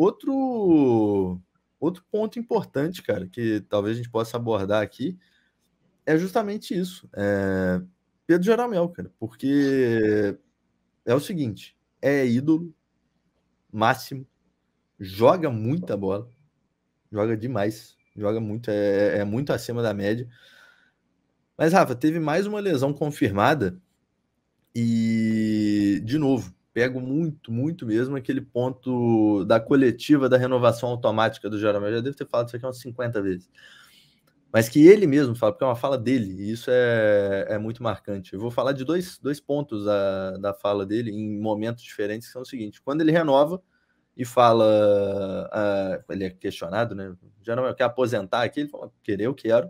Outro, outro ponto importante, cara, que talvez a gente possa abordar aqui, é justamente isso. É... Pedro Jaramel, cara, porque é o seguinte, é ídolo máximo, joga muita bola, joga demais, joga muito, é, é, é muito acima da média. Mas, Rafa, teve mais uma lesão confirmada e, de novo, pego muito, muito mesmo aquele ponto da coletiva da renovação automática do Jeromel. Eu já devo ter falado isso aqui umas 50 vezes. Mas que ele mesmo fala, porque é uma fala dele, e isso é, é muito marcante. Eu vou falar de dois, dois pontos da, da fala dele em momentos diferentes, que são o seguinte: quando ele renova e fala, ah, ele é questionado, né? Jeromel é, quer aposentar aqui, ele fala, querer, eu quero,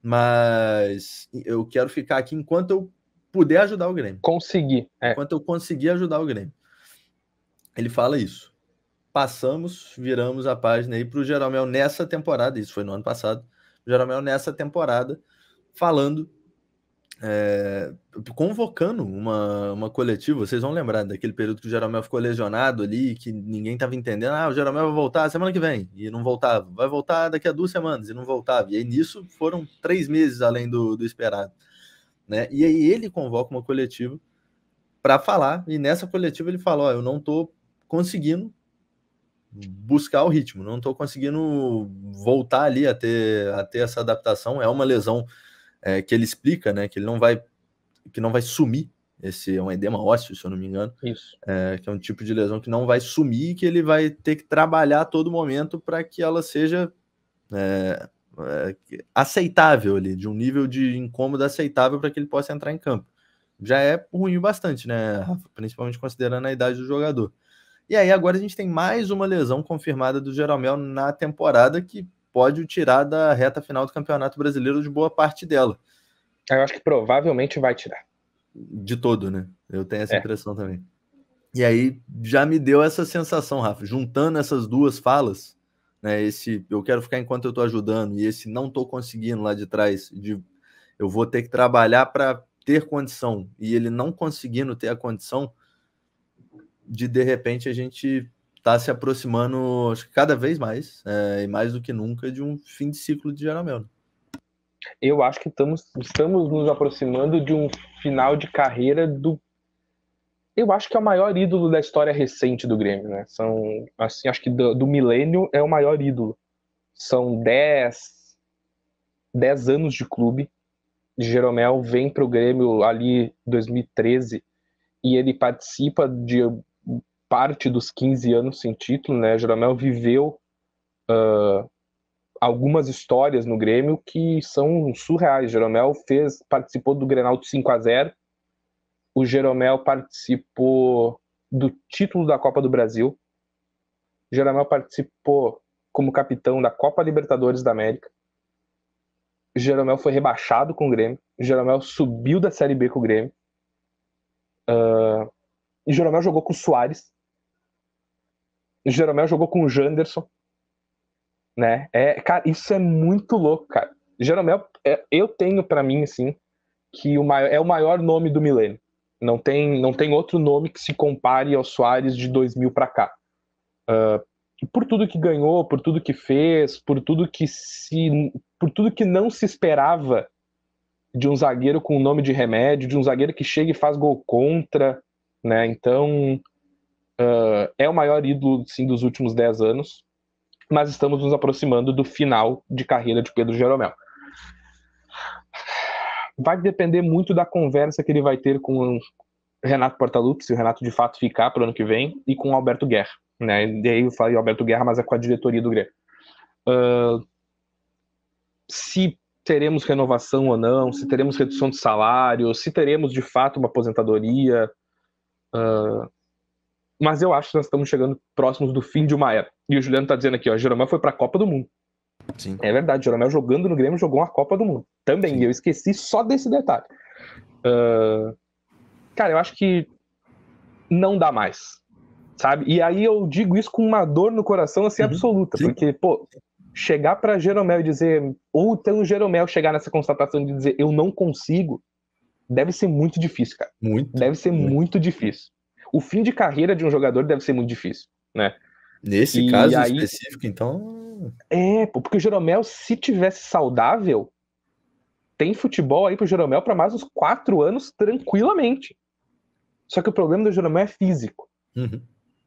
mas eu quero ficar aqui enquanto eu puder ajudar o Grêmio. Consegui. É. Enquanto eu conseguir ajudar o Grêmio. Ele fala isso. Passamos, viramos a página aí para o Jeromel nessa temporada, isso foi no ano passado. O Jeromel nessa temporada, falando, é, convocando uma, uma coletiva. Vocês vão lembrar daquele período que o Jeromel ficou lesionado ali, que ninguém estava entendendo. Ah, o Jeromel vai voltar semana que vem, e não voltava. Vai voltar daqui a duas semanas, e não voltava. E aí nisso foram três meses além do, do esperado. Né? E aí ele convoca uma coletiva para falar, e nessa coletiva ele fala: Ó, eu não estou conseguindo buscar o ritmo, não estou conseguindo voltar ali a ter, a ter essa adaptação. É uma lesão é, que ele explica, né? Que ele não vai, que não vai sumir. Esse é um edema ósseo, se eu não me engano. Isso. É, que é um tipo de lesão que não vai sumir, que ele vai ter que trabalhar a todo momento para que ela seja é, é, aceitável ali, de um nível de incômodo aceitável para que ele possa entrar em campo. Já é ruim bastante, né, principalmente considerando a idade do jogador. E aí agora a gente tem mais uma lesão confirmada do Jeromel na temporada que pode o tirar da reta final do Campeonato Brasileiro de boa parte dela. Eu acho que provavelmente vai tirar. De todo, né? Eu tenho essa é. impressão também. E aí já me deu essa sensação, Rafa, juntando essas duas falas, né? Esse eu quero ficar enquanto eu estou ajudando e esse não estou conseguindo lá de trás, de eu vou ter que trabalhar para ter condição e ele não conseguindo ter a condição de de repente a gente está se aproximando cada vez mais é, e mais do que nunca de um fim de ciclo de Jeromel. Eu acho que estamos, estamos nos aproximando de um final de carreira do eu acho que é o maior ídolo da história recente do Grêmio, né? São, assim, acho que do, do milênio é o maior ídolo. São 10, 10 anos de clube. Jeromel vem para o Grêmio ali 2013 e ele participa de parte dos 15 anos sem título, né? Jeromel viveu uh, algumas histórias no Grêmio que são surreais. Jeromel fez, participou do Grenal de 5 a 0 o Jeromel participou do título da Copa do Brasil. O Jeromel participou como capitão da Copa Libertadores da América. O Jeromel foi rebaixado com o Grêmio. O Jeromel subiu da Série B com o Grêmio. Uh, ah, o Jeromel jogou com o Soares. O Jeromel jogou com o Janderson. Né? É, cara, isso é muito louco, cara. Jeromel, é, eu tenho para mim, assim, que o maior, é o maior nome do milênio. Não tem, não tem outro nome que se compare ao Soares de 2000 para cá. Uh, por tudo que ganhou, por tudo que fez, por tudo que se, por tudo que não se esperava de um zagueiro com o nome de remédio, de um zagueiro que chega e faz gol contra, né? Então uh, é o maior ídolo sim dos últimos 10 anos, mas estamos nos aproximando do final de carreira de Pedro Jeromel vai depender muito da conversa que ele vai ter com o Renato Portaluppi, se o Renato de fato ficar para o ano que vem, e com o Alberto Guerra. Né? E aí eu falei Alberto Guerra, mas é com a diretoria do Grêmio. Uh, se teremos renovação ou não, se teremos redução de salário, se teremos de fato uma aposentadoria. Uh, mas eu acho que nós estamos chegando próximos do fim de uma era. E o Juliano está dizendo aqui, ó, Jeromel foi para a Copa do Mundo. Sim. É verdade, Jeromel jogando no Grêmio jogou uma Copa do Mundo. Também, Sim. eu esqueci só desse detalhe. Uh, cara, eu acho que não dá mais. Sabe? E aí eu digo isso com uma dor no coração assim uhum. absoluta, Sim. porque, pô, chegar para Jeromel e dizer, ou então Jeromel chegar nessa constatação de dizer eu não consigo, deve ser muito difícil, cara. Muito. Deve ser muito, muito difícil. O fim de carreira de um jogador deve ser muito difícil, né? Nesse e caso aí... específico, então, é, porque o Jeromel, se tivesse saudável, tem futebol aí pro Jeromel para mais uns quatro anos tranquilamente. Só que o problema do Jeromel é físico. Uhum.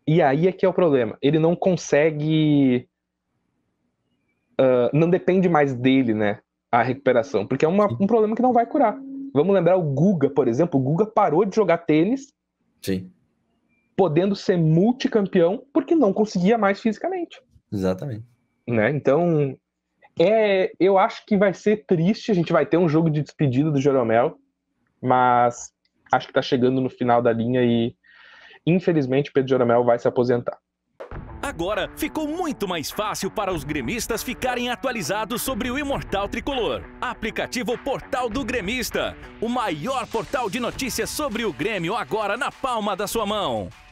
E aí é que é o problema. Ele não consegue. Uh, não depende mais dele, né? A recuperação. Porque é uma, um problema que não vai curar. Vamos lembrar o Guga, por exemplo. O Guga parou de jogar tênis. Sim. Podendo ser multicampeão, porque não conseguia mais fisicamente. Exatamente. Né? Então, é, eu acho que vai ser triste. A gente vai ter um jogo de despedida do Jeromel, mas acho que está chegando no final da linha e, infelizmente, Pedro Jeromel vai se aposentar. Agora ficou muito mais fácil para os gremistas ficarem atualizados sobre o Imortal Tricolor. Aplicativo Portal do Gremista, o maior portal de notícias sobre o Grêmio agora na palma da sua mão.